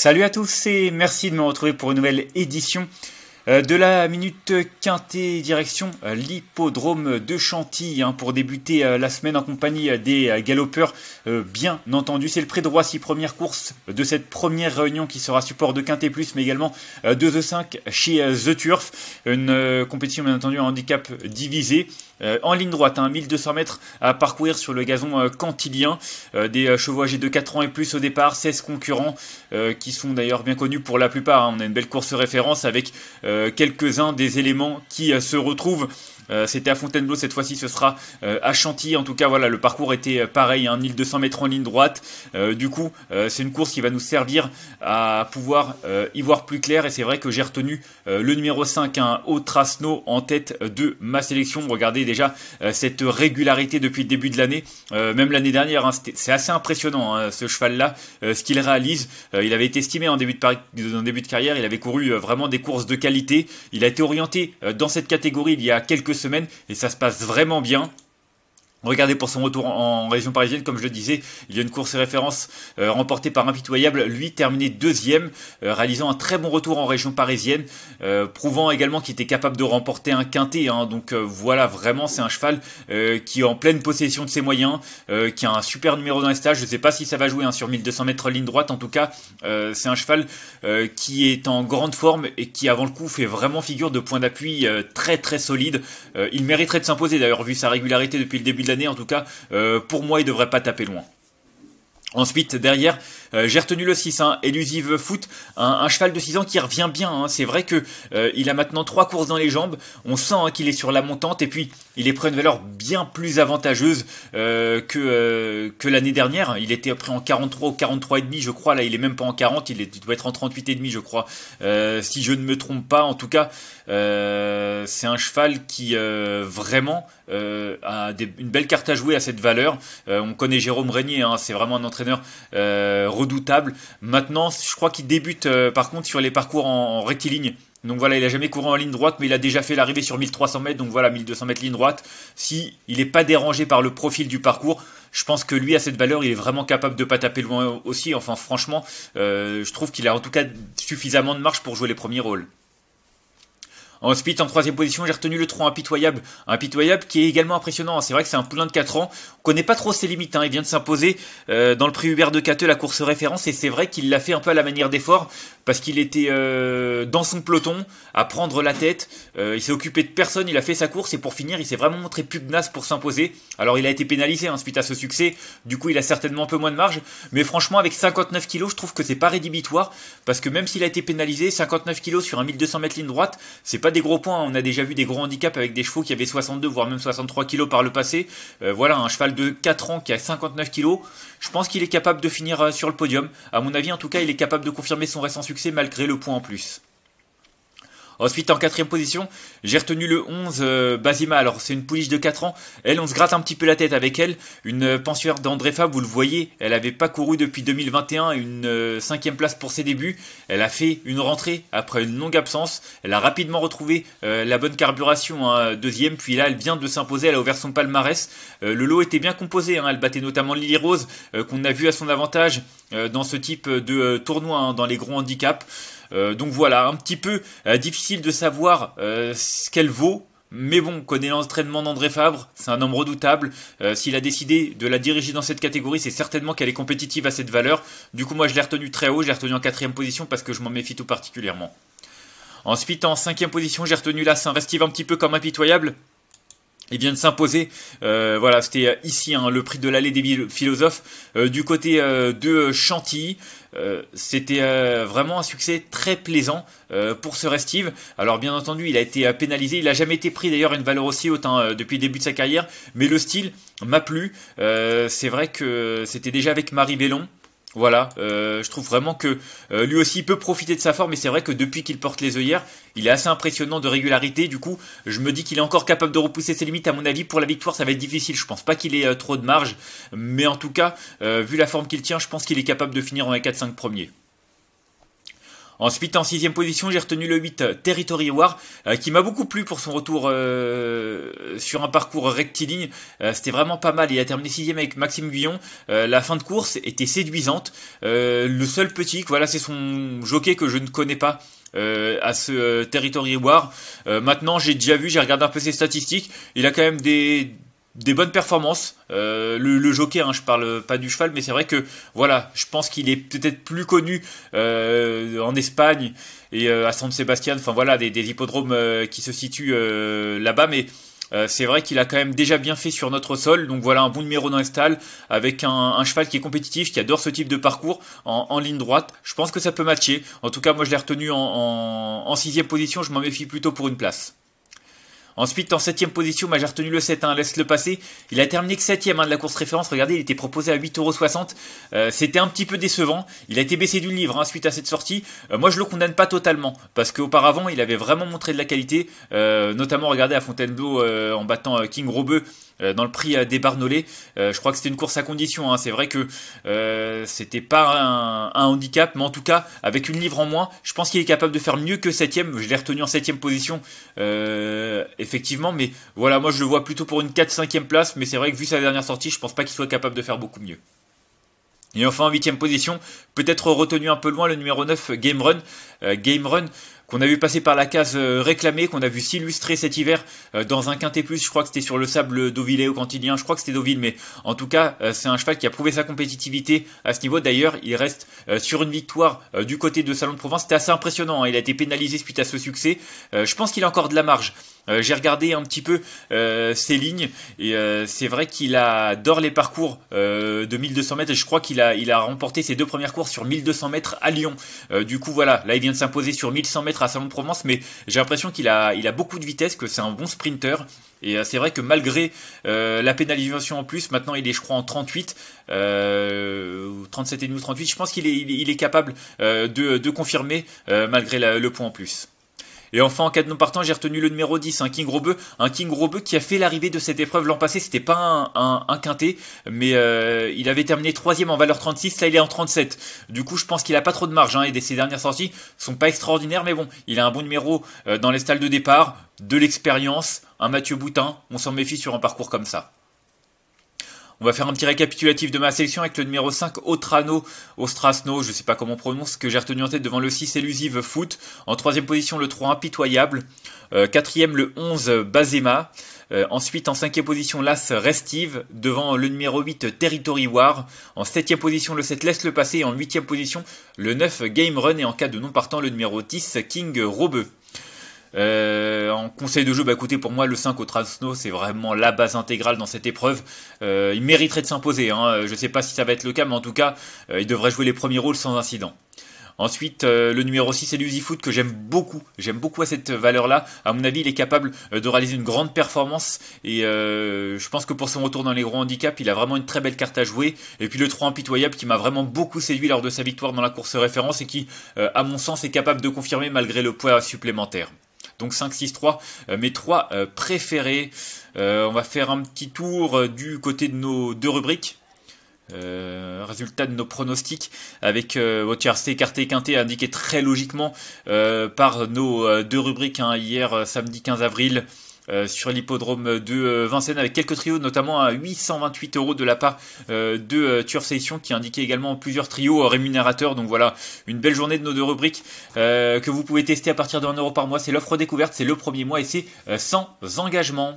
Salut à tous et merci de me retrouver pour une nouvelle édition euh, de la Minute Quintée direction euh, l'hippodrome de Chantilly hein, pour débuter euh, la semaine en compagnie des galopeurs. bien entendu, c'est le pré droit, six premières course de cette première réunion qui sera support de Quintet Plus, mais également de The 5 chez The Turf. Une compétition bien entendu en handicap divisé. Euh, en ligne droite, 1200 hein, mètres à parcourir sur le gazon euh, cantilien. Euh, des chevaux de 4 ans et plus au départ, 16 concurrents qui sont d'ailleurs bien connus pour la plupart. Hein. On a une belle course référence avec quelques-uns des éléments qui se retrouvent euh, c'était à Fontainebleau, cette fois-ci ce sera euh, à Chantilly. En tout cas, voilà, le parcours était euh, pareil, 1200 hein, mètres en ligne droite. du coup, c'est une course qui va nous servir à pouvoir y voir plus clair. Et c'est vrai que j'ai retenu le numéro 5, un hein, Trasno en tête de ma sélection. Regardez déjà cette régularité depuis le début de l'année, même l'année dernière. Hein, c'est assez impressionnant ce cheval-là, ce qu'il réalise. il avait été estimé en début de, en début de carrière, il avait couru vraiment des courses de qualité. Il a été orienté dans cette catégorie il y a quelques semaines et ça se passe vraiment bien. Regardez pour son retour en région parisienne, comme je le disais, il y a une course référence euh, remportée par Impitoyable, lui terminé deuxième, euh, réalisant un très bon retour en région parisienne, euh, prouvant également qu'il était capable de remporter un quintet. Hein. donc voilà, vraiment, c'est un cheval qui est en pleine possession de ses moyens, qui a un super numéro dans les stages. Je ne sais pas si ça va jouer hein, sur 1200 mètres ligne droite. En tout cas, c'est un cheval qui est en grande forme et qui, avant le coup, fait vraiment figure de point d'appui très très solide. il mériterait de s'imposer d'ailleurs, vu sa régularité depuis le début l'année en tout cas, euh, pour moi il devrait pas taper loin. Ensuite, derrière, euh, j'ai retenu le 6, un hein. Elusive Foot, un, cheval de 6 ans qui revient bien. Hein. C'est vrai que euh, il a maintenant 3 courses dans les jambes. On sent hein, qu'il est sur la montante et puis il est prêt à une valeur bien plus avantageuse euh, que, que l'année dernière. Il était pris en 43 ou 43,5, je crois. Là, il est même pas en 40, il, doit être en 38,5, je crois. si je ne me trompe pas, en tout cas, c'est un cheval qui vraiment a une belle carte à jouer à cette valeur. on connaît Jérôme Régnier, c'est vraiment un entraîneur redoutable. Maintenant, je crois qu'il débute euh, par contre sur les parcours en, rectiligne. Donc voilà, il a jamais couru en ligne droite, mais il a déjà fait l'arrivée sur 1300 mètres, donc voilà, 1200 mètres ligne droite. Si il n'est pas dérangé par le profil du parcours, je pense que lui, à cette valeur, il est vraiment capable de pas taper loin aussi. Enfin, franchement, euh, je trouve qu'il a en tout cas suffisamment de marche pour jouer les premiers rôles. Ensuite, en troisième position, j'ai retenu le tronc impitoyable. Impitoyable qui est également impressionnant. Hein. C'est vrai que c'est un poulain de 4 ans. On connaît pas trop ses limites. Hein. Il vient de s'imposer euh, dans le prix Hubert de Cateux, la course référence. Et c'est vrai qu'il l'a fait un peu à la manière d'effort parce qu'il était euh, dans son peloton à prendre la tête. Euh, il s'est occupé de personne. Il a fait sa course. Et pour finir, il s'est vraiment montré pugnace pour s'imposer. Alors, il a été pénalisé hein, suite à ce succès. Du coup, il a certainement un peu moins de marge. Mais franchement, avec 59 kilos, je trouve que c'est pas rédhibitoire parce que même s'il a été pénalisé, 59 kilos sur un 1200 mètres ligne droite, c'est pas des gros points. On a déjà vu des gros handicaps avec des chevaux qui avaient 62 voire même 63 kilos par le passé. Euh, voilà, un cheval de 4 ans qui a 59 kilos. Je pense qu'il est capable de finir euh, sur le podium. À mon avis, en tout cas, il est capable de confirmer son récent succès malgré le point en plus. Ensuite, en quatrième position, j'ai retenu le 11, euh, Basima. Alors, c'est une pouliche de 4 ans. Elle, on se gratte un petit peu la tête avec elle. Une euh, pensionnaire d'André vous le voyez, elle n'avait pas couru depuis 2021, une euh, cinquième place pour ses débuts. Elle a fait une rentrée après une longue absence. Elle a rapidement retrouvé la bonne carburation, hein, deuxième. Puis là, elle vient de s'imposer, elle a ouvert son palmarès. le lot était bien composé. Hein. elle battait notamment Lily Rose, qu'on a vu à son avantage dans ce type de tournoi, hein, dans les gros handicaps. Euh, donc voilà, un petit peu euh, difficile de savoir euh, ce qu'elle vaut. Mais bon, connaît l'entraînement d'André Fabre, c'est un homme redoutable. S'il a décidé de la diriger dans cette catégorie, c'est certainement qu'elle est compétitive à cette valeur. Du coup, moi, je l'ai retenue très haut, je l'ai retenue en quatrième position parce que je m'en méfie tout particulièrement. Ensuite, en cinquième position, j'ai retenu la Saint-Restive un petit peu comme impitoyable. Il vient de s'imposer. voilà, c'était ici hein, le prix de l'allée des philosophes du côté de Chantilly. Euh, c'était euh, vraiment un succès très plaisant euh, pour ce Restive. Alors bien entendu, il a été pénalisé, il n'a jamais été pris d'ailleurs une valeur aussi haute hein, depuis le début de sa carrière, mais le style m'a plu. c'est vrai que c'était déjà avec Marie Bellon. Voilà, euh, je trouve vraiment que euh, lui aussi peut profiter de sa forme et c'est vrai que depuis qu'il porte les œillères, il est assez impressionnant de régularité. Du coup, je me dis qu'il est encore capable de repousser ses limites. À mon avis, pour la victoire, ça va être difficile. Je pense pas qu'il ait euh, trop de marge, mais en tout cas, vu la forme qu'il tient, je pense qu'il est capable de finir en 4-5 premiers. Ensuite, en sixième position, j'ai retenu le 8 euh, Territory War, euh, qui m'a beaucoup plu pour son retour euh, sur un parcours rectiligne. C'était vraiment pas mal. Il a terminé sixième avec Maxime Guillon, la fin de course était séduisante. le seul petit, voilà, c'est son jockey que je ne connais pas. à ce Territory War. maintenant, j'ai déjà vu, j'ai regardé un peu ses statistiques. Il a quand même des, des bonnes performances. Euh, le, jockey, joker, hein, je parle pas du cheval, mais c'est vrai que voilà, je pense qu'il est peut-être plus connu euh, en Espagne et euh, à San Sebastian. Enfin voilà, des, hippodromes qui se situent là-bas, mais c'est vrai qu'il a quand même déjà bien fait sur notre sol, donc voilà un bon numéro dans stall avec un, cheval qui est compétitif, qui adore ce type de parcours en, ligne droite. Je pense que ça peut matcher. En tout cas, moi je l'ai retenu en, en sixième position, je m'en méfie plutôt pour une place. Ensuite, en 7ème position, j'ai retenu le 7, hein, laisse le passer. Il a terminé que 7ème hein, de la course référence. Regardez, il était proposé à 8,60€. Euh, C'était un petit peu décevant. Il a été baissé du livre ensuite hein, suite à cette sortie. Euh, moi, je le condamne pas totalement parce qu'auparavant, il avait vraiment montré de la qualité. Euh, notamment, regardez à Fontainebleau euh, en battant King Robeux euh, dans le prix euh, des Barnolets. Euh, je crois que c'était une course à condition. Hein. C'est vrai que c'était pas un, handicap, mais en tout cas, avec une livre en moins, je pense qu'il est capable de faire mieux que 7 Je l'ai retenu en 7ème position, effectivement. Mais voilà, moi je le vois plutôt pour une 4-5ème place. Mais c'est vrai que vu sa dernière sortie, je pense pas qu'il soit capable de faire beaucoup mieux. Et enfin en huitième position, peut-être retenu un peu loin le numéro 9, Game Run. Game Run, qu'on a vu passer par la case euh, réclamée, qu'on a vu s'illustrer cet hiver euh, dans un quintet plus. Je crois que c'était sur le sable d'Auvillé au Cantilien. Je crois que c'était Dauville, mais en tout cas, euh, c'est un cheval qui a prouvé sa compétitivité à ce niveau. D'ailleurs, il reste sur une victoire du côté de Salon de Provence. C'était assez impressionnant. Hein. Il a été pénalisé suite à ce succès. Je pense qu'il a encore de la marge. Euh, j'ai regardé un petit peu euh, ses lignes et euh, c'est vrai qu'il adore les parcours de 1200 mètres et je crois qu'il a, remporté ses deux premières courses sur 1200 mètres à Lyon. du coup, voilà, là il vient de s'imposer sur 1100 mètres à Salon de Provence, mais j'ai l'impression qu'il a, beaucoup de vitesse, que c'est un bon sprinter. Et c'est vrai que malgré la pénalisation en plus, maintenant il est je crois en 38, euh, 37 et 38, je pense qu'il est, capable de, confirmer malgré le point en plus. Et enfin, en cas de non partant, j'ai retenu le numéro 10, un King Robeux, un King Robeux qui a fait l'arrivée de cette épreuve l'an passé. C'était pas un, un, quintet, mais euh, il avait terminé troisième en valeur 36. Là, il est en 37. Du coup, je pense qu'il a pas trop de marge. Hein, et ses dernières sorties sont pas extraordinaires, mais bon, il a un bon numéro euh, dans les stalles de départ, de l'expérience, un Mathieu Boutin. On s'en méfie sur un parcours comme ça. On va faire un petit récapitulatif de ma sélection avec le numéro 5, Otrano, Ostrasno, je sais pas comment on prononce, que j'ai retenu en tête devant le 6, Elusive Foot. En troisième position, le 3, Impitoyable. Euh, quatrième, le 11, Bazema. Euh, ensuite, en cinquième position, l'As Restive, devant le numéro 8, Territory War. En septième position, le 7, Laisse le passer. Et en huitième position, le 9, Game Run. Et en cas de non partant, le numéro 10, King Robeux. Euh, conseil de jeu, bah écoutez, pour moi, le 5 au Transno, c'est vraiment la base intégrale dans cette épreuve. Euh, il mériterait de s'imposer. Hein. Je ne sais pas si ça va être le cas, mais en tout cas, euh, il devrait jouer les premiers rôles sans incident. Ensuite, euh, le numéro 6, c'est l'Uzifoot que j'aime beaucoup. J'aime beaucoup cette valeur-là. À mon avis, il est capable de réaliser une grande performance. Et je pense que pour son retour dans les gros handicaps, il a vraiment une très belle carte à jouer. Et puis le 3 impitoyable qui m'a vraiment beaucoup séduit lors de sa victoire dans la course référence et qui, à mon sens, est capable de confirmer malgré le poids supplémentaire. Donc 5-6-3, euh, mes trois euh, préférés. Euh, on va faire un petit tour du côté de nos deux rubriques. Euh, résultat de nos pronostics avec euh, TRC, écarté quinté indiqué très logiquement euh, par nos deux rubriques hein, hier samedi 15 avril euh, sur l'hippodrome de euh, Vincennes avec quelques trios, notamment à 828 euros de la part euh, de Turf qui indiquait également plusieurs trios rémunérateurs. Donc voilà, une belle journée de nos deux rubriques que vous pouvez tester à partir de 1 euro par mois. C'est l'offre découverte, c'est le premier mois et c'est sans engagement.